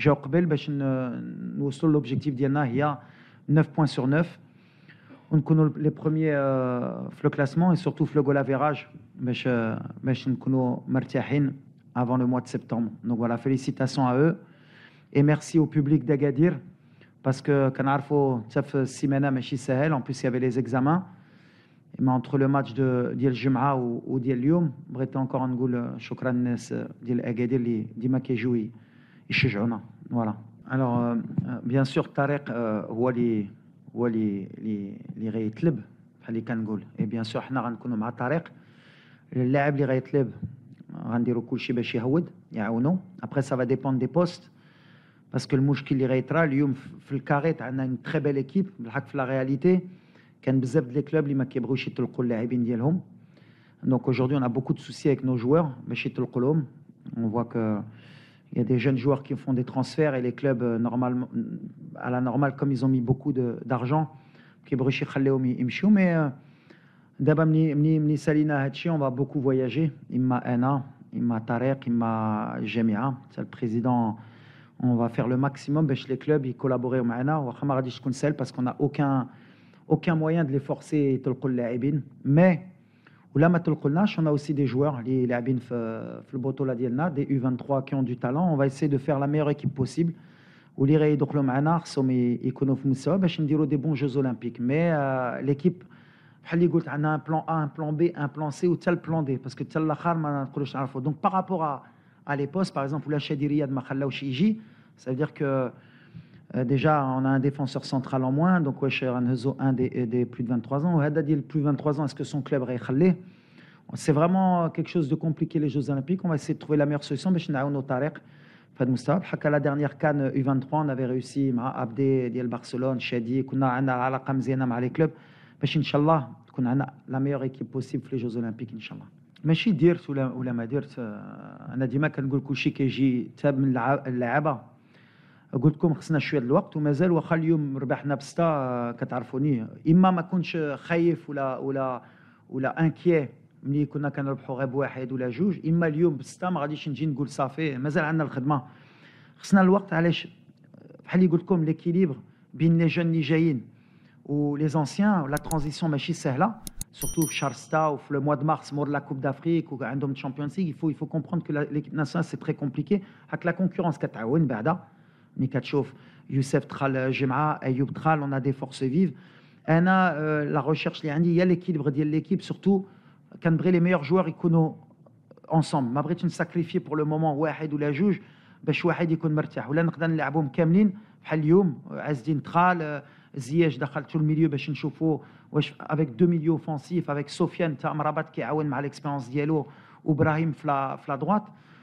جا قبل باش نوصلوا لوبجيكتيف ديالنا هي 9 points sur 9 ونكونوا لي les premiers euh, et surtout et surtout في لو جول افيراج باش avant le mois de septembre. Donc voilà, félicitations à eux et merci au public d'Agadir parce que Canarfo, Tchaf Simena, Meshi Sahel, en plus il y avait les examens. Mais entre le match de Diel Jum'a ou, Diel Lyoum, encore un goal, Chokran euh, euh, Diel Agadir, voilà. Alors, euh, euh, bien sûr, Tarek, c'est Ali club qui est Et bien sûr, nous allons être avec Tarek. Le club qui tout ce Après, ça va dépendre des postes. Parce que le mouche qui le on a une très belle équipe. Dans la réalité, il y a des clubs qui ont besoin de se ce Donc aujourd'hui, on a beaucoup de soucis avec nos joueurs. On voit que... Il y a des jeunes joueurs qui font des transferts et les clubs, euh, normalement, à la normale, comme ils ont mis beaucoup d'argent, qui mais euh, d'abord, on va beaucoup voyager. Imma Ena, Imma Imma c'est le président. On va faire le maximum les clubs ils collaborent avec nous. Parce qu'on n'a aucun, aucun moyen de les forcer. Mais ou là, maintenant, on a aussi des joueurs, les Abin Flobotola Dielna, des U23 qui ont du talent. On va essayer de faire la meilleure équipe possible. Ou les Réidoklom Anar, Somme et je me Bachindiro des bons Jeux Olympiques. Mais euh, l'équipe, elle a un plan A, un plan B, un plan C ou tel plan D. Parce que tel la Donc par rapport à, à les postes, par exemple, où la Chediriyad Machala ou Shiji, ça veut dire que. Euh, déjà, on a un défenseur central en moins, donc Wesh un euh, des, plus de 23 ans. Haddadi, dit plus de 23 ans, est-ce que son club est C'est vraiment quelque chose de compliqué, les Jeux Olympiques. On va essayer de trouver la meilleure solution. Mais à la dernière Cannes U23, on avait réussi Abdé, Diel Barcelone, Shadi, qu'on a à les Mali club. Mais شاء الله تكون la meilleure équipe possible pour les Jeux Olympiques, اولمبيك ماشي درت ولا ولا ما درت انا ديما كنقول كلشي كيجي تاب من اللعابه قلت لكم خصنا شويه الوقت ومازال واخا اليوم ربحنا بستة آه، كتعرفوني اما ما كنتش خايف ولا ولا ولا انكيي ملي كنا كنربحوا غير بواحد ولا جوج اما اليوم بستة ما غاديش نجي نقول صافي مازال عندنا الخدمه خصنا الوقت علاش بحال اللي قلت لكم ليكيليبر بين لي جون اللي جايين ولي زونسيان لا ترانزيسيون ماشي سهله سورتو في شهر ستة وفي de mars, مارس مور لا كوب دافريك وعندهم un Champions يفو يفو faut, il faut comprendre que l'équipe nationale, c'est très compliqué. Avec la Chouf, Youssef Tral, euh, Jemaa, Ayoub Tral, on a des forces vives. On a euh, la recherche, il y a l'équilibre de l'équipe, surtout quand les meilleurs joueurs iconos ensemble. Mabri, tu ne sacrifier pour le moment Wahid ou la juge, Bach Wahid ikon Martia. Ou là, nous avons Kamlin, Halioum, euh, Azdin Tral, Ziyech, Dakhal, tout le milieu, Bach Nchoufo, avec deux milieux offensifs, avec Sofiane, Tamrabat qui a l'expérience d'Yelo, et Brahim, la droite.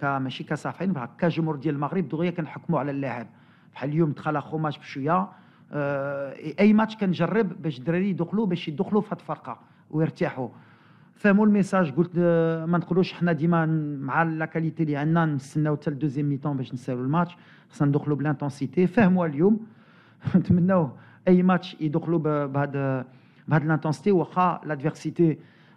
كماشي كصحفيين كجمهور ديال المغرب دغيا كنحكموا على اللاعب بحال اليوم دخل اخو ماتش بشويه آه، اي ماتش كنجرب باش الدراري يدخلوا باش يدخلوا في هاد الفرقه ويرتاحوا فهموا الميساج قلت آه، ما نقولوش حنا ديما مع لا كاليتي اللي عندنا نستناو حتى الدوزيام ميتون باش نسالوا الماتش خصنا ندخلوا بلانتونسيتي فهموا اليوم نتمناو اي ماتش يدخلوا بهاد آه، بهاد لانتونسيتي واخا لادفيرسيتي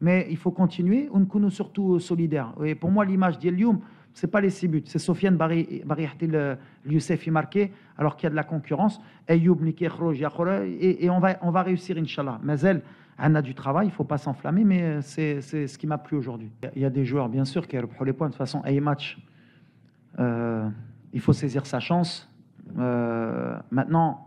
mais il faut continuer. On est surtout euh, solidaire. Et pour moi, l'image d'Elium, ce n'est pas les six buts. C'est Sofiane Barry euh, Youssef marqué, alors qu'il y a de la concurrence. et, on va, on va réussir, Inch'Allah. Mais elle, elle a du travail, il ne faut pas s'enflammer, mais euh, c'est ce qui m'a plu aujourd'hui. Il y a des joueurs, bien sûr, qui ont les points. De toute façon, un match, il faut saisir sa chance. maintenant,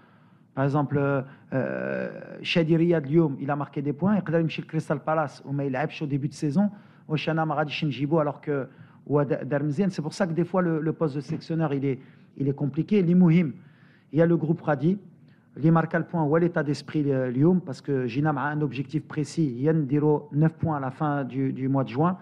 Par exemple, euh, euh, Shadi Riyad il a marqué des points. Il a marqué le Crystal Palace, mais il a au début de saison. Oshana Maradish Gibo, alors que Darmzien, c'est pour ça que des fois le, poste de sectionneur il est, il est compliqué. L'imouhim, il y a le groupe Radi, il marque le point, ou l'état d'esprit euh, Lyoum, parce que Jinam a un objectif précis. Il y a 9 points à la fin du, du mois de juin.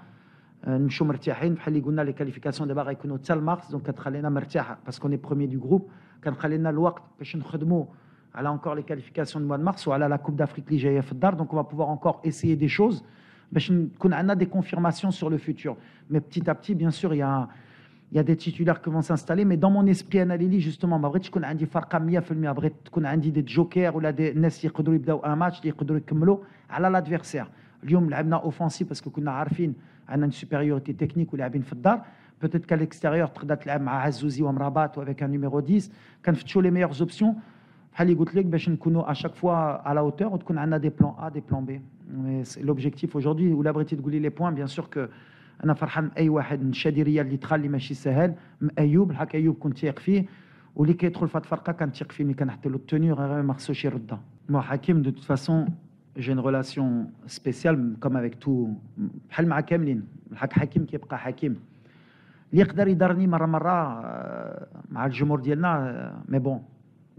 Nous sommes les qualifications de barres avec nous, mars, donc parce qu'on est premier du groupe. Quand nous avons le temps, elle a encore les qualifications du mois de mars ou elle a la Coupe d'Afrique l'IGF Dar. Donc on va pouvoir encore essayer des choses. Mais on a des confirmations sur le futur. Mais petit à petit, bien sûr, il y a, il y a des titulaires qui vont s'installer. Mais dans mon esprit, Analili, justement, je ne un pas 100%. des jokers ou des gens qui peuvent يبداو un match, qui un match, à l'adversaire. offensif parce que باسكو a عارفين a une supériorité technique ou ولاعبين في d'ar peut-être qu'à l'extérieur تقدر تلعب مع avec un numéro un Quand 10 كنفتشوا les meilleures options بحال اللي قلت لك باش نكونوا à la hauteur وتكون عندنا des plans B. mais c'est l'objectif aujourd'hui où la بغيتي de les les points, les sûr que. انا فرحان اي واحد j'ai une relation spéciale comme avec tout بحال مع كاملين الحق حكيم كيبقى حكيم اللي يقدر مع الجمهور ديالنا mais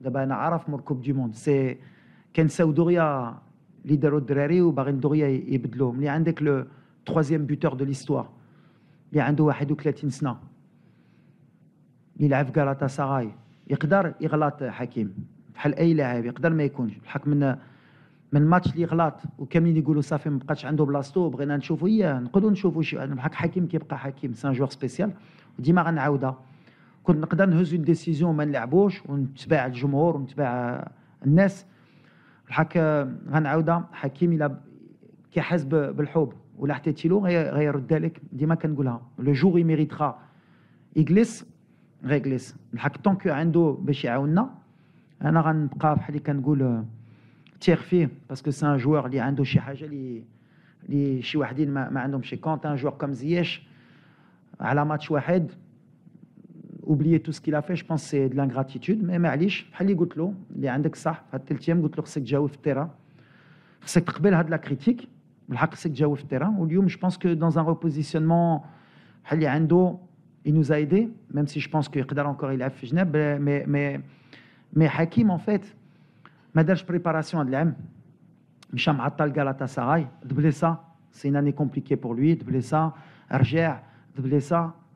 دابا انا عارف كوب دي موند سي كنساو دوريا اللي داروا الدراري وباغيين دوريا يبدلوهم اللي عندك لو تخوازيام بوتور دو ليستوار اللي عنده 31 سنه يلعب في كالاتا سراي يقدر يغلط حكيم بحال اي لاعب يقدر ما يكونش بحق من من الماتش اللي غلط وكاملين يقولوا صافي ما بقاش عنده بلاصتو بغينا نشوفوا اياه نقدروا نشوفوا شي بحق حكيم كيبقى حكيم سان جوغ سبيسيال وديما غنعاودها كنت نقدر نهز اون ديسيزيون ما نلعبوش ونتبع الجمهور ونتبع الناس الحك غنعاودها حكيم الى كي حاس بالحب ولا حتى تيلو غيرد عليك ديما كنقولها لو جور اي ميريترا يجلس غيجلس الحك طونكو عنده باش يعاوننا انا غنبقى بحال اللي كنقول تيغ فيه باسكو سي ان جوار اللي عنده شي حاجه اللي اللي شي واحدين ما, ما شي كونت ان جوار كوم زياش على ماتش واحد oublier tout ce qu'il a fait, je pense que c'est de l'ingratitude. Mais Malish, Ali Goutlo, il est un des ça, à tel tiers, Goutlo, c'est que j'ai ouf terrain. C'est très belle de la critique. Le hack, c'est que j'ai ouf terrain. Au lieu, je pense que dans un repositionnement, Ali Ando, il nous a aidés, même si je pense qu'il est encore, il a fait Genève. Mais, mais, mais, Hakim, en fait, Madage préparation à l'aime. Micham Attal Galatasaray, de blessa, c'est une année compliquée pour lui, ça, blessa, Arger, de ça,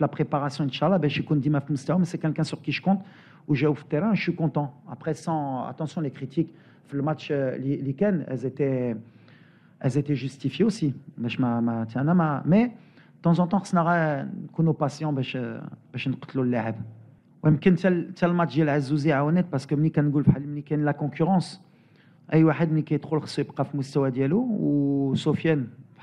la préparation, Inch'Allah, ben, je compte suis Kundi mais c'est quelqu'un sur qui je compte, où j'ai au terrain, je suis content. Après, sans attention, les critiques, le match euh, Liken, elles étaient, elles étaient justifiées aussi. mais ben, je tiens, non, ma, mais de temps en temps, ça n'est pas nos patients, ben, je ben, ne peux le faire. Oui, mais quand tu as le match, j'ai l'azouzi à honnête, parce que Mnikan Goulf, Mnikan, la concurrence, أي واحد اللي كيدخل خصو يبقى في مستوى ديالو Sofiane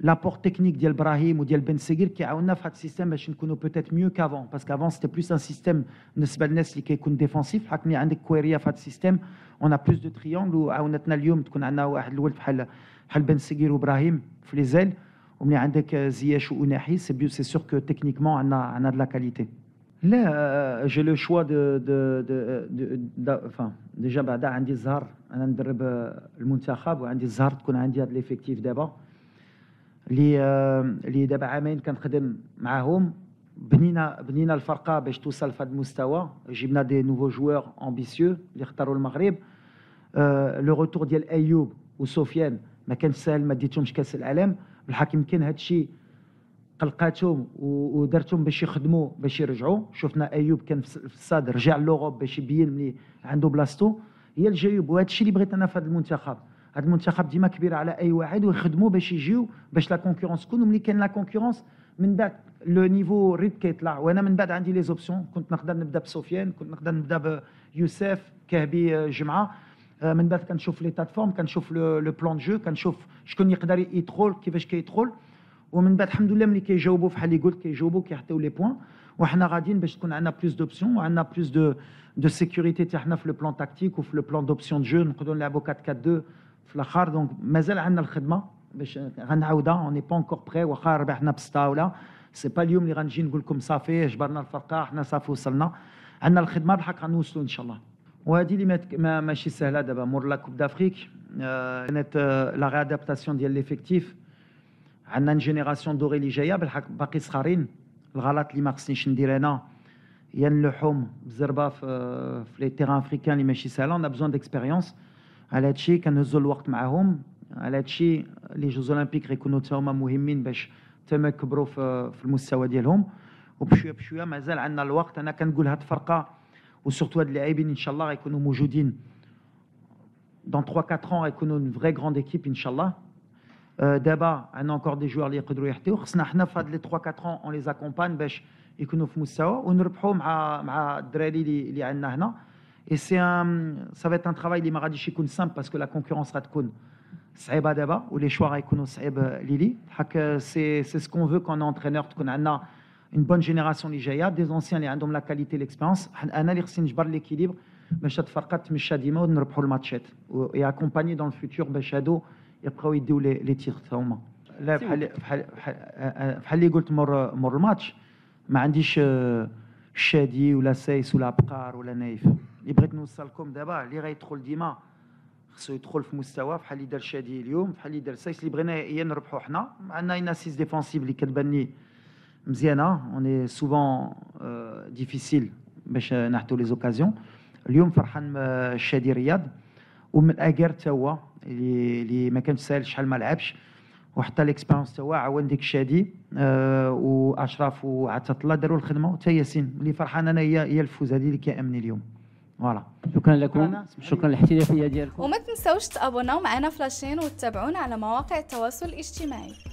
l'apport technique d'El Brahim ou d'El Ben Seguir qui a un autre système qui ben, peut-être mieux qu'avant parce qu'avant c'était plus un système qui défensif on a plus de triangles ou on un autre a un Ben Seghir ou Brahim ou euh, ou c'est sûr que techniquement on a de la qualité là euh, j'ai le choix de de enfin déjà bah, euh, a des on a le ou des a l'effectif d'abord اللي اللي آه، دابا عامين كنخدم معاهم بنينا بنينا الفرقه باش توصل لهذا المستوى جبنا دي نوفو جوور امبيسيو اللي اختاروا المغرب آه، لو روتور ديال ايوب وسفيان ما كانش ساهل ما ديتهمش كاس العالم بالحق يمكن هذا الشيء قلقاتهم ودرتهم باش يخدموا باش يرجعوا شفنا ايوب كان في الصاد رجع لوروب باش يبين ملي عنده بلاصتو هي الجيوب وهذا الشيء اللي بغيت انا في هذا المنتخب هذا المنتخب ديما كبير على اي واحد ويخدموا باش يجيو باش لا كونكورونس تكون وملي كان لا كونكورونس من بعد لو نيفو ريت كيطلع وانا من بعد عندي لي زوبسيون كنت نقدر نبدا بسفيان كنت نقدر نبدا بيوسف كهبي جمعه آه، من بعد كنشوف لي بلاتفورم كنشوف لو بلان جو كنشوف شكون يقدر يدخل كيفاش كيدخل ومن بعد الحمد لله ملي كيجاوبوا بحال اللي قلت كيجاوبوا كيعطيو لي بوان وحنا غاديين باش تكون عندنا بلوس دوبسيون وعندنا بلوس دو دو سيكوريتي تاعنا في لو بلان تاكتيك وفي لو بلان دوبسيون دو جو نقدروا نلعبوا 4 4 2 في الاخر دونك مازال عندنا الخدمه باش غنعاودها اوني با اونكور بري واخا ربحنا بسطه سي با اليوم اللي غنجي نقول لكم صافي جبرنا الفرقه حنا صافي وصلنا عندنا الخدمه بالحق غنوصلوا ان شاء الله وهذه اللي ما ماشي سهله دابا مور لا كوب دافريك آه، كانت آه، لا ريادابتاسيون ديال ليفيكتيف عندنا جينيراسيون دوري اللي جايه بالحق باقي صغارين الغلط اللي ما خصنيش ندير انا يا اللحوم بزربه في لي تيران افريكان اللي ماشي سهله انا بزون ديكسبيريونس على هادشي كنهزوا الوقت معاهم على هادشي لي جوز اولمبيك غيكونوا حتى هما مهمين باش تما يكبروا في المستوى ديالهم وبشويه بشويه مازال عندنا الوقت انا كنقول هاد الفرقه وسورتو هاد اللاعبين ان شاء الله غيكونوا موجودين دون 3 4 ans غيكونوا اون فري غروند ايكيب ان شاء الله euh, دابا عندنا انكور دي جوار اللي يقدروا يحتيو خصنا حنا في هاد لي 3 4 ans اون لي زاكومبان باش يكونوا في مستوى ونربحوا مع مع الدراري اللي عندنا هنا Et c'est un, ça va être un travail des Maradi Shikun simple parce que la concurrence ra de Kun. Saeb Adaba, ou les Chouara et Kuno Saeb Lili. C'est c'est ce qu'on veut quand on est entraîneur, qu'on a une bonne génération Nijaya, des anciens, les Andom, la qualité, l'expérience. Analyrsin, je parle l'équilibre. Meshad Farkat, Meshad Imaud, le Machet. Et accompagné dans le futur, Meshadou, et après, il déroule les tirs. Là, il mor mor le match. Je suis Shadi, ou la Seis, sou la Pkar, ou la Naïf. اللي بغيت نوصل لكم دابا اللي غيدخل ديما خصو يدخل في مستوى بحال اللي دار شادي اليوم بحال اللي دار سايس اللي بغينا هي نربحوا حنا عندنا اون اسيس ديفونسيف اللي كتبان مزيانه اوني سوفون ديفيسيل باش نحتو لي زوكازيون اليوم فرحان شادي رياض ومن اكار تا هو اللي اللي ما كانش ساهل شحال ما لعبش وحتى ليكسبيرونس تا هو عاون ديك شادي أه واشرف وعطات الله داروا الخدمه وتا ياسين اللي فرحان انا هي هي الفوز هذه اللي كيامني اليوم فوالا شكرا لكم شكرا للاحترافيه ديالكم وما تنساوش تابوناو معنا في لاشين وتتابعونا على مواقع التواصل الاجتماعي